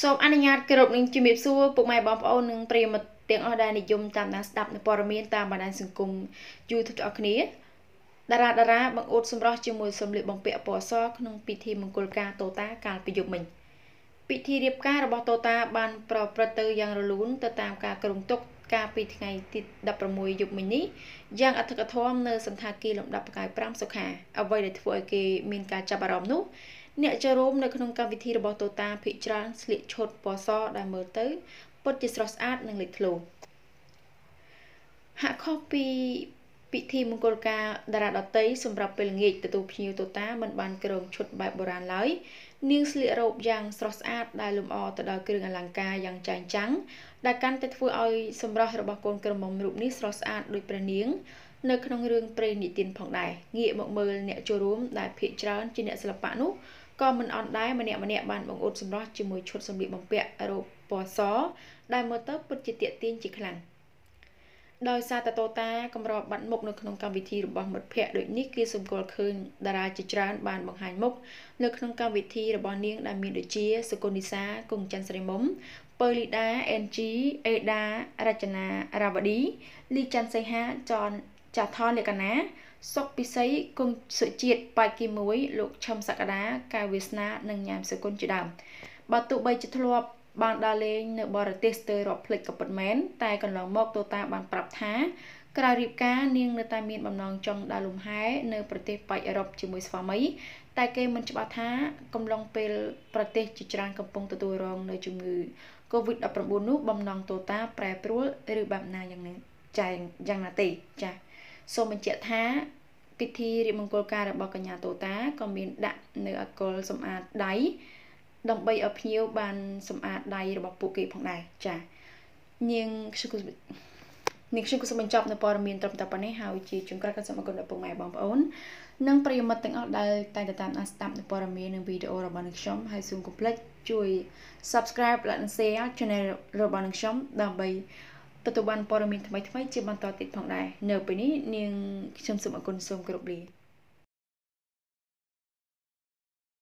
សូមអនុញ្ញាតគោរពនឹងជំរាបសួរពុកម៉ែបងប្អូននិងប្រិយមិត្តទាំងអស់ដែលនិយមតាមដាន ស្ដាប់នៅព័ត៌មានតាមបណ្ដាញសង្គម YouTube ទាំងអស់គ្នាតារាតារាបង្អួតសម្រស់ជាមួយសម្លៀកបំពាក់ពណ៌សក្នុងពិធីមង្គលការតូតាកាលពីយប់មិញពិធីរៀបការរបស់តូតា បានប្រព្រឹត្តទៅយ៉ាងរលូនទៅតាម ការក្រុងទុកកាលពីថ្ងៃទី16យប់មិញនេះយ៉ាងអធិកធមនៅសន្តាគារលំដាប់ផ្កាយ5សុខា អ្វីដែលធ្វើឲ្យគេមានការចាប់អារម្មណ៍នោះអ្នកចូលរួមនៅក្នុងកម្មវិធីរបស់តូតាភិកច្រើនស្លៀកឈុតពណ៌សដែលមើលទៅពិតជាស្រស់ស្អាត និងលេចធ្លោហាក់ខុសពីពិធីមង្គលការតារាដតីសម្រាប់ពេលល្ងាចទទួលភ្ញៀវតូតាមិនបានក្រងឈុតបែបបុរាណឡើយនាងស្លៀករ៉ូបយ៉ាងស្រស់ស្អាតដែលលម្អទៅដោយគ្រឿងអលង្ការយ៉ាងចែងចាំងដែលកាន់តែធ្វើឲ្យសម្រស់របស់កូនក្រមុំរូបនេះស្រស់ស្អាតដូចព្រះនាងនៅក្នុងរឿងព្រេងនិទានផងដែរងាកមកមើលអ្នកចូលរួមដែលភាគច្រើនជាអ្នកសិល្បៈនោះក៏មិនអន់ដែរម្នាក់ម្នាក់បានបង្អួតសម្រស់ជាមួយឈុតសម្លៀកបំពាក់រូបពណ៌សដែលមើលទៅពិតជាទាក់ទាញជាខ្លាំង។ដោយសារតតតាកម្របាត់មុខនៅក្នុងកម្មវិធីរបស់មិត្តភ័ក្តិដូចនេះគេសម្គាល់ឃើញតារាជាច្រើន បានបង្ហាញមុខនៅក្នុងកម្មវិធីរបស់នាងដែលមានដូចជាសុគន្ធនិសាគង់ច័ន្ទស្រីមុំពើលីដាអេនជីអេដារចនារាវឌីលីច័ន្ទសីហាចនចាថនលក្ខណា សុកពិសីគង់សុជាតិបាច់គី1លោកឈឹមសក្តាកាយវាសនានិងញ៉ាំសុគន្ធជាដើមបើទោះបីជាធ្លាប់បានដើរលេងនៅបរទេសស្ទើររាប់ភ្លេចក៏ពិតមែនតែកន្លងមកតូតាបានប្រាប់ថាក្រៅរៀបការនាងនៅតែមានបំណងចង់ដើរលំហែនៅប្រទេសប៉ែកអឺរ៉ុបជាមួយស្វាមី តែ គេមិនច្បាស់ថា កំឡុងពេលប្រទេសជាច្រើនកំពុងទទួលរង នៅជំងឺ Covid-19 នោះបំណងតូតាប្រែប្រួលឬបែបណាយ៉ាងណាចាយ៉ាងណាទេចាសូមបញ្ជាក់ថា ពិធីរៀបមង្គលការរបស់កញ្ញាតូតាក៏មានដាក់នៅអកុលសម្អាតដៃដើម្បីឲ្យភ្ញៀវបានសម្អាតដៃរបស់ពួកគេផងដែរចានាងខ្ញុំគូនាងខ្ញុំគូសូមបញ្ចប់នៅព័ត៌មានត្រឹមតែប៉ុណ្នេះហើយជាជំក្រោយក៏សូមអរគុណដល់ពុកម៉ែបងប្អូន និងប្រិយមិត្តទាំងអស់ដែលតែងតែតាមដានស្ដាប់នៅព័ត៌មាននិងវីដេអូរបស់នាងខ្ញុំហើយសូមកុំភ្លេចជួយ Subscribe และ Share Channel របស់នាងខ្ញុំដើម្បីទទួលបានព័ត៌មានថ្មីៗជាបន្តទៀតផងដែរនៅ ពេលនេះនាងខ្ញុំសូមអរគុណសូមគោរពលា